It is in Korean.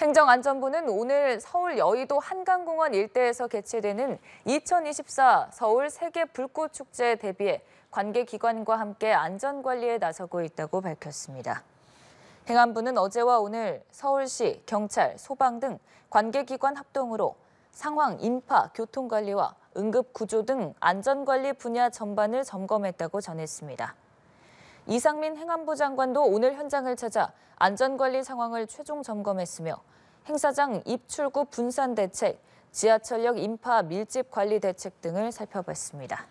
행정안전부는 오늘 서울 여의도 한강공원 일대에서 개최되는 2024 서울 세계 불꽃축제에 대비해 관계기관과 함께 안전관리에 나서고 있다고 밝혔습니다. 행안부는 어제와 오늘 서울시, 경찰, 소방 등 관계기관 합동으로 상황, 인파, 교통관리와 응급구조 등 안전관리 분야 전반을 점검했다고 전했습니다. 이상민 행안부 장관도 오늘 현장을 찾아 안전관리 상황을 최종 점검했으며 행사장 입출구 분산 대책, 지하철역 인파 밀집 관리 대책 등을 살펴봤습니다.